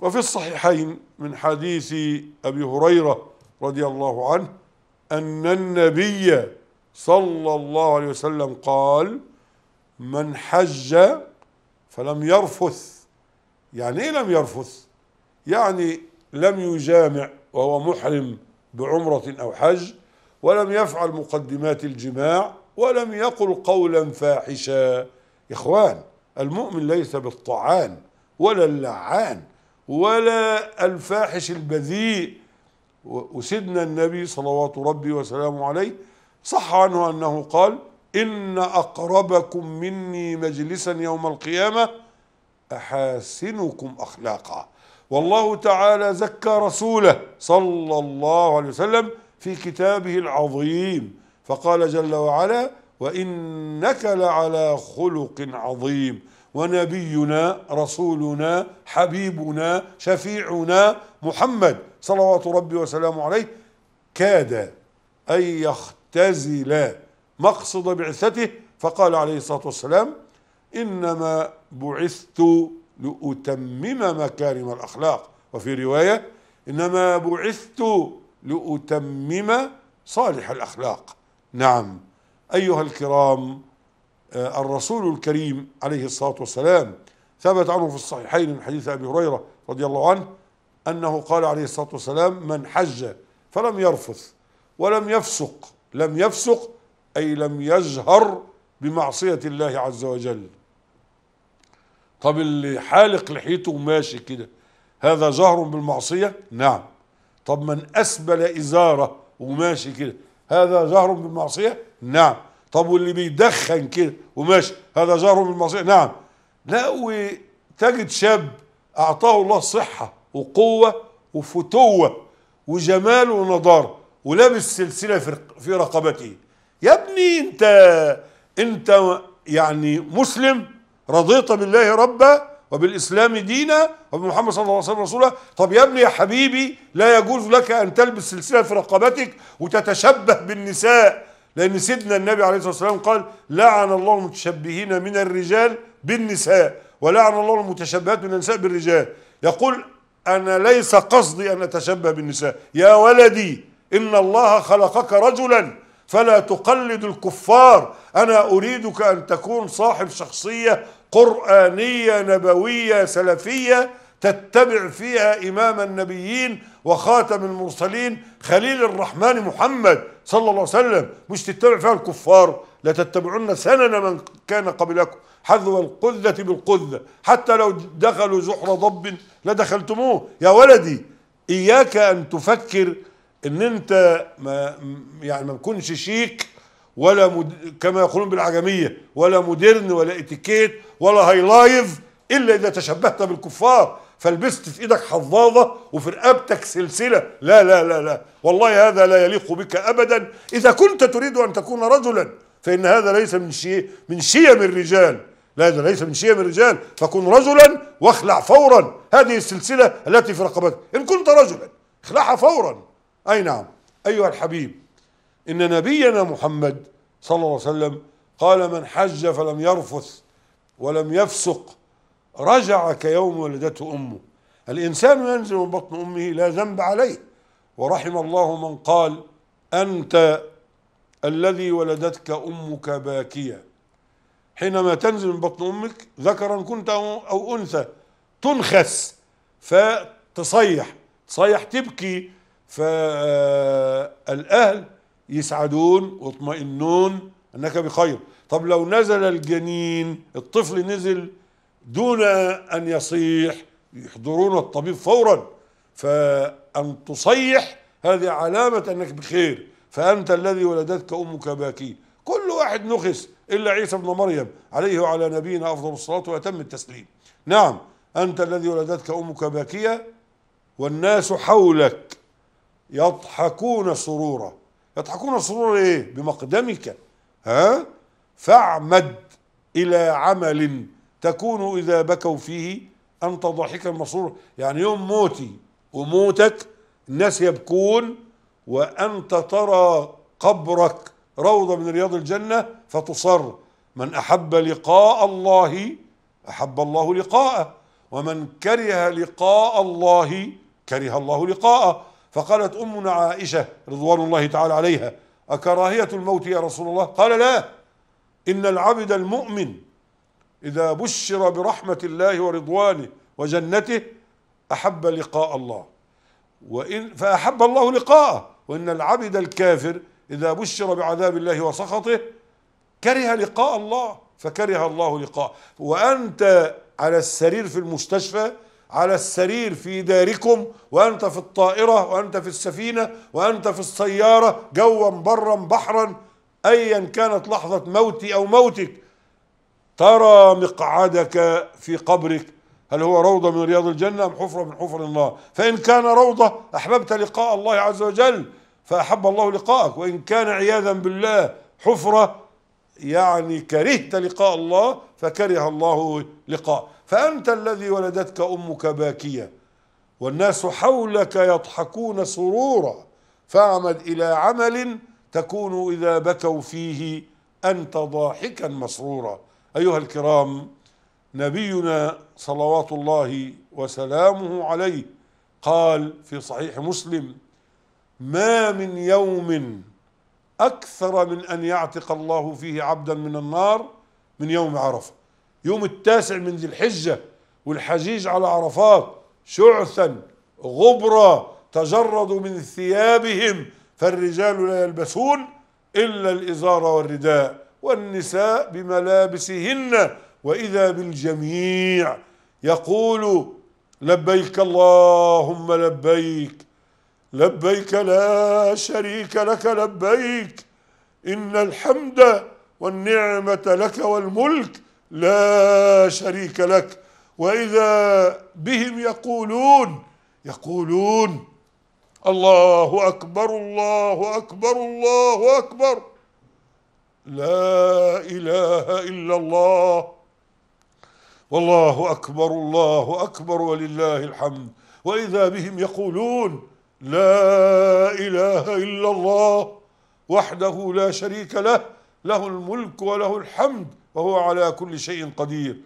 وفي الصحيحين من حديث أبي هريرة رضي الله عنه أن النبي صلى الله عليه وسلم قال من حج فلم يرفث يعني إيه لم يرفث يعني لم يجامع وهو محرم بعمرة أو حج ولم يفعل مقدمات الجماع ولم يقل قولا فاحشا إخوان المؤمن ليس بالطعان ولا اللعان ولا الفاحش البذيء وسيدنا النبي صلوات ربي وسلامه عليه صح عنه أنه قال إن أقربكم مني مجلسا يوم القيامة أحاسنكم أخلاقا والله تعالى زكى رسوله صلى الله عليه وسلم في كتابه العظيم فقال جل وعلا وإنك لعلى خلق عظيم ونبينا رسولنا حبيبنا شفيعنا محمد صلوات ربي وسلامه عليه كاد أن يختزل مقصد بعثته فقال عليه الصلاة والسلام إنما بعثت لأتمم مكارم الأخلاق وفي رواية إنما بعثت لأتمم صالح الأخلاق نعم أيها الكرام آه، الرسول الكريم عليه الصلاة والسلام ثبت عنه في الصحيحين من حديث أبي هريرة رضي الله عنه أنه قال عليه الصلاة والسلام من حج فلم يرفث ولم يفسق لم يفسق أي لم يجهر بمعصية الله عز وجل طب اللي حالق لحيته وماشي كده هذا جهر بالمعصية نعم طب من أسبل إزارة وماشي كده هذا جهر بالمعصية نعم طب واللي بيدخن كده وماشي هذا جاره من المصير نعم لا وتجد شاب اعطاه الله صحه وقوه وفتوه وجمال ونضاره ولابس سلسله في رقبته يا ابني انت انت يعني مسلم رضيت بالله ربا وبالاسلام دينا وبمحمد صلى الله عليه وسلم رسولا طب يا ابني يا حبيبي لا يجوز لك ان تلبس سلسله في رقبتك وتتشبه بالنساء لأن سيدنا النبي عليه الصلاة والسلام قال لعن الله المتشبهين من الرجال بالنساء ولعن الله المتشبهات من النساء بالرجال يقول أنا ليس قصدي أن أتشبه بالنساء يا ولدي إن الله خلقك رجلا فلا تقلد الكفار أنا أريدك أن تكون صاحب شخصية قرآنية نبوية سلفية تتبع فيها إمام النبيين وخاتم المرسلين خليل الرحمن محمد صلى الله عليه وسلم مش تتبع فيها الكفار لتتبعن سنن من كان قبلكم حذو القذة بالقذة حتى لو دخلوا زحر ضب لدخلتموه يا ولدي إياك أن تفكر ان انت ما يعني ما تكونش شيك ولا مد... كما يقولون بالعجميه ولا مدرن ولا اتيكيت ولا هاي لايف الا اذا تشبهت بالكفار فلبست في ايدك حظاظه وفي رقبتك سلسله لا لا لا لا والله هذا لا يليق بك ابدا اذا كنت تريد ان تكون رجلا فان هذا ليس من شيء من شيم الرجال لا هذا ليس من شيم الرجال فكن رجلا واخلع فورا هذه السلسله التي في رقبتك ان كنت رجلا اخلعها فورا اي نعم ايها الحبيب ان نبينا محمد صلى الله عليه وسلم قال من حج فلم يرفث ولم يفسق رجع كيوم ولدته امه الانسان ينزل من بطن امه لا ذنب عليه ورحم الله من قال انت الذي ولدتك امك باكية حينما تنزل من بطن امك ذكرا كنت او انثى تنخس فتصيح تصيح تبكي فالاهل يسعدون واطمئنون انك بخير طب لو نزل الجنين الطفل نزل دون أن يصيح يحضرون الطبيب فورا فأن تصيح هذه علامة أنك بخير فأنت الذي ولدتك أمك باكي كل واحد نخس إلا عيسى بن مريم عليه وعلى نبينا أفضل الصلاة وأتم التسليم نعم أنت الذي ولدتك أمك باكية والناس حولك يضحكون سرورا يضحكون سرورا إيه بمقدمك ها فاعمد إلى عمل تكون إذا بكوا فيه أنت ضاحكا مسرورا يعني يوم موتي وموتك الناس يبكون وأنت ترى قبرك روضة من رياض الجنة فتصر من أحب لقاء الله أحب الله لقاءه ومن كره لقاء الله كره الله لقاءه فقالت أمنا عائشة رضوان الله تعالى عليها أكراهية الموت يا رسول الله قال لا إن العبد المؤمن إذا بشر برحمة الله ورضوانه وجنته أحب لقاء الله وإن فأحب الله لقاءه وإن العبد الكافر إذا بشر بعذاب الله وسخطه كره لقاء الله فكره الله لقاءه وأنت على السرير في المستشفى على السرير في داركم وأنت في الطائرة وأنت في السفينة وأنت في السيارة جوا برا بحرا أيا كانت لحظة موتي أو موتك ترى مقعدك في قبرك هل هو روضة من رياض الجنة أم حفرة من حفر النار فإن كان روضة أحببت لقاء الله عز وجل فأحب الله لقاءك وإن كان عياذا بالله حفرة يعني كرهت لقاء الله فكره الله لقاء فأنت الذي ولدتك أمك باكية والناس حولك يضحكون سرورا فاعمد إلى عمل تكون إذا بكوا فيه أنت ضاحكا مسرورا أيها الكرام نبينا صلوات الله وسلامه عليه قال في صحيح مسلم ما من يوم أكثر من أن يعتق الله فيه عبدا من النار من يوم عرفة يوم التاسع من ذي الحجة والحجيج على عرفات شعثا غبرا تجردوا من ثيابهم فالرجال لا يلبسون إلا الإزار والرداء والنساء بملابسهن وإذا بالجميع يقول لبيك اللهم لبيك لبيك لا شريك لك لبيك إن الحمد والنعمة لك والملك لا شريك لك وإذا بهم يقولون يقولون الله أكبر الله أكبر الله أكبر لا إله إلا الله والله أكبر الله أكبر ولله الحمد وإذا بهم يقولون لا إله إلا الله وحده لا شريك له له الملك وله الحمد وهو على كل شيء قدير